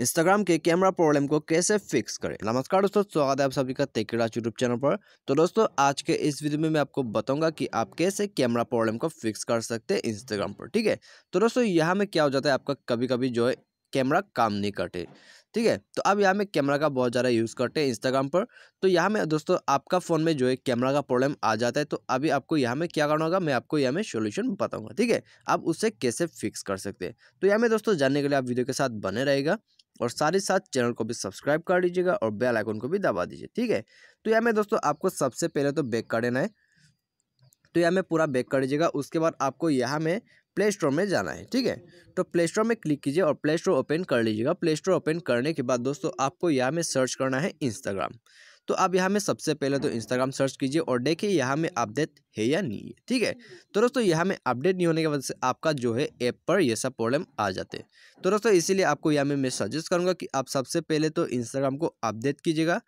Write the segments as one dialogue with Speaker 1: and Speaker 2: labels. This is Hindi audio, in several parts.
Speaker 1: इंस्टाग्राम के कैमरा प्रॉब्लम को कैसे फिक्स करें नमस्कार दोस्तों स्वागत है आप सभी का तेकराज यूट्यूब चैनल पर तो दोस्तों आज के इस वीडियो में मैं आपको बताऊंगा कि आप कैसे कैमरा प्रॉब्लम को फिक्स कर सकते हैं इंस्टाग्राम पर ठीक है तो दोस्तों यहाँ में क्या हो जाता है आपका कभी कभी जो है कैमरा काम नहीं करते ठीक है तो अब यहाँ में कैमरा का बहुत ज़्यादा यूज़ करते हैं इंस्टाग्राम पर तो यहाँ में दोस्तों आपका फ़ोन में जो है कैमरा का प्रॉब्लम आ जाता है तो अभी आपको यहाँ में क्या करना होगा मैं आपको यहाँ में सोल्यूशन बताऊँगा ठीक है आप उसे कैसे फिक्स कर सकते हैं तो यहाँ में दोस्तों जानने के लिए आप वीडियो के साथ बने रहेगा और साथ ही साथ चैनल को भी सब्सक्राइब कर लीजिएगा और बेल आइकन को भी दबा दीजिए ठीक है तो यहाँ में दोस्तों आपको सबसे पहले तो बैक कर देना है तो यहाँ में पूरा बैक कर दीजिएगा उसके बाद आपको यहाँ में प्ले स्टोर में जाना है ठीक है तो प्ले स्टोर में क्लिक कीजिए और प्ले स्टोर ओपन कर लीजिएगा प्ले स्टोर ओपन करने के बाद दोस्तों आपको यहाँ में सर्च करना है इंस्टाग्राम तो आप यहाँ में सबसे पहले तो इंस्टाग्राम सर्च कीजिए और देखिए यहाँ में अपडेट है या नहीं है ठीक है तो दोस्तों यहाँ में अपडेट नहीं होने की वजह से आपका जो है ऐप पर यह सब प्रॉब्लम आ जाते हैं तो दोस्तों इसीलिए आपको यहाँ में मैं सजेस्ट करूँगा कि आप सबसे पहले तो इंस्टाग्राम को अपडेट कीजिएगा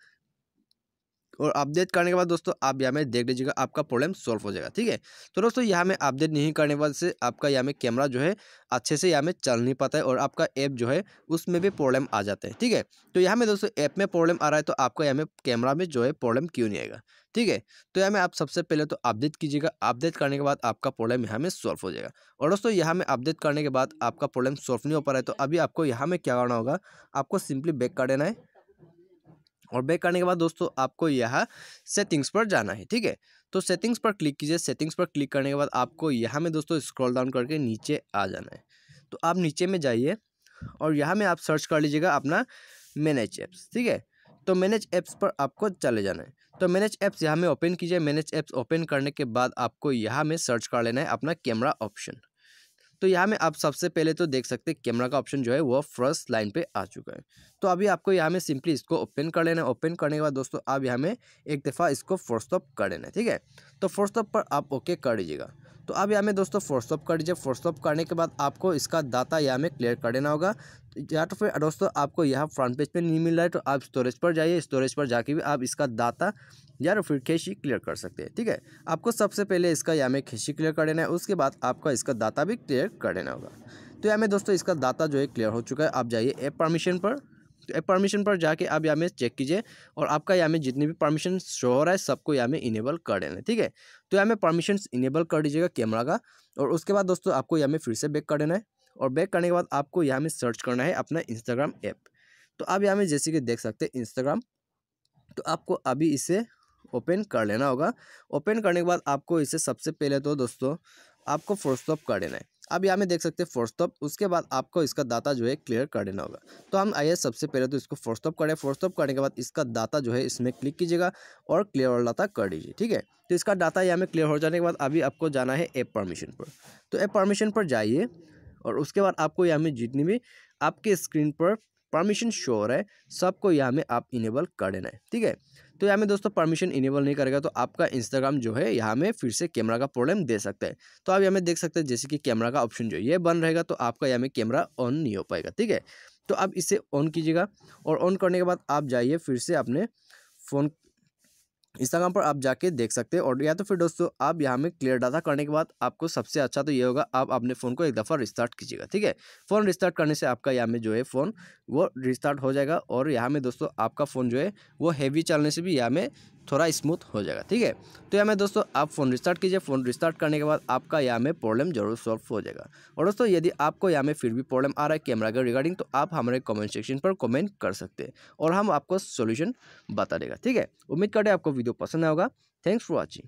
Speaker 1: और अपडेट करने के बाद दोस्तों आप यहाँ में देख लीजिएगा आपका प्रॉब्लम सॉल्व हो जाएगा ठीक है तो दोस्तों यहाँ में अपडेट नहीं करने वाले से आपका यहाँ में कैमरा जो है अच्छे से यहाँ में चल नहीं पाता है और आपका ऐप जो है उसमें भी प्रॉब्लम आ जाता है ठीक है तो यहाँ में दोस्तों ऐप में प्रॉब्लम आ रहा है तो आपका यहाँ में कैमरा में जो है प्रॉब्लम क्यों नहीं आएगा ठीक है तो यहाँ में आप सबसे पहले तो अपडेट कीजिएगा अपडेट करने के बाद आपका प्रॉब्लम यहाँ में सॉल्व हो जाएगा और दोस्तों यहाँ में अपडेट करने के बाद आपका प्रॉब्लम सॉल्व नहीं हो पा रहा है तो अभी आपको यहाँ में क्या करना होगा आपको सिंपली बैक कर देना है और बैक करने के बाद दोस्तों आपको यहाँ सेटिंग्स पर जाना है ठीक है तो सेटिंग्स पर क्लिक कीजिए सेटिंग्स पर क्लिक करने के बाद आपको यहाँ में दोस्तों स्क्रॉल डाउन करके नीचे आ जाना है तो आप नीचे में जाइए और यहाँ में आप सर्च कर लीजिएगा अपना मैनेज ऐप्स ठीक है तो मैनेज ऐप्स पर आपको चले जाना है तो मैनेज ऐप्स यहाँ में ओपन कीजिए मैनेज ऐप्स ओपन करने के बाद आपको यहाँ में सर्च कर लेना है अपना कैमरा ऑप्शन तो यहाँ में आप सबसे पहले तो देख सकते हैं कैमरा का ऑप्शन जो है वो फर्स्ट लाइन पे आ चुका है तो अभी आपको यहाँ में सिंपली इसको ओपन कर लेना है ओपन करने के बाद दोस्तों आप यहाँ में एक दफ़ा इसको फोर्स्टॉप कर लेना है ठीक है तो फोर्स्टॉप स्टॉप पर आप ओके कर दीजिएगा तो अब यहाँ में दोस्तों फोर्सअप कर दीजिए फोर्सअप करने के बाद आपको इसका दाता यहाँ में क्लियर कर देना होगा या तो फिर दोस्तों आपको यहाँ फ्रंट पेज पे नहीं मिल रहा है तो आप स्टोरेज पर जाइए स्टोरेज पर जाके भी आप इसका दाता या तो फिर खेशी क्लियर कर सकते हैं ठीक है आपको सबसे पहले इसका यहाँ में खेशी क्लियर कर देना है उसके बाद आपका इसका दाता भी क्लियर कर देना होगा तो यहाँ में दोस्तों इसका दाता जो है क्लियर हो चुका है आप जाइए ऐप परमिशन पर तो परमिशन पर जाके आप यहाँ में चेक कीजिए और आपका यहाँ में जितने भी परमिशन शो हो रहा है सबको यहाँ में इनेबल कर देना ठीक है तो यहाँ में परमिशन इनेबल कर दीजिएगा कैमरा का और उसके बाद दोस्तों आपको यहाँ में फिर से बैक कर देना है और बैक करने के बाद आपको यहाँ में सर्च करना है अपना इंस्टाग्राम ऐप तो आप यहाँ में जैसे कि देख सकते हैं इंस्टाग्राम तो आपको अभी इसे ओपन कर लेना होगा ओपन करने के बाद आपको इसे सबसे पहले तो दोस्तों आपको फोर स्टॉप कर देना है अब यहाँ में देख सकते हैं स्टॉप उसके बाद आपको इसका दाता जो है क्लियर कर देना होगा तो हम आइए सबसे पहले तो इसको स्टॉप करें स्टॉप करने के बाद इसका दाता जो है इसमें क्लिक कीजिएगा और क्लियर और दाता कर दीजिए ठीक है तो इसका डाटा यहाँ में क्लियर हो जाने के बाद अभी आपको जाना है ऐप परमिशन पर तो ऐप परमिशन पर जाइए और उसके बाद आपको यहाँ में जितनी भी आपके स्क्रीन पर परमिशन शो हो रहा है सबको यहाँ में आप इनेबल कर देना है ठीक है तो यहाँ में दोस्तों परमिशन इनेबल नहीं करेगा तो आपका इंस्टाग्राम जो है यहाँ में फिर से कैमरा का प्रॉब्लम दे सकता है तो आप यहाँ में देख सकते हैं जैसे कि कैमरा का ऑप्शन जो ये बन रहेगा तो आपका यहाँ में कैमरा ऑन नहीं हो पाएगा ठीक है तो आप इसे ऑन कीजिएगा और ऑन करने के बाद आप जाइए फिर से अपने फ़ोन इंस्टाग्राम पर आप जाके देख सकते हैं और या तो फिर दोस्तों आप यहाँ में क्लियर डाटा करने के बाद आपको सबसे अच्छा तो ये होगा आप अपने फ़ोन को एक दफ़ा रिस्टार्ट कीजिएगा ठीक है फ़ोन रिस्टार्ट करने से आपका यहाँ में जो है फ़ोन वो रिस्टार्ट हो जाएगा और यहाँ में दोस्तों आपका फ़ोन जो है वो हैवी चलने से भी यहाँ में थोड़ा स्मूथ हो जाएगा ठीक है तो यहाँ में दोस्तों आप फ़ोन रिस्टार्ट कीजिए फ़ोन रिस्टार्ट करने के बाद आपका यहाँ में प्रॉब्लम जरूर सॉल्व हो जाएगा और दोस्तों यदि आपको यहाँ में फिर भी प्रॉब्लम आ रहा है कैमरा के रिगार्डिंग तो आप हमारे कमेंट सेक्शन पर कमेंट कर सकते हैं और हम आपको सोल्यूशन बता देगा ठीक है उम्मीद करें हैं आपको वीडियो पसंद आएगा थैंक्स फॉर वॉचिंग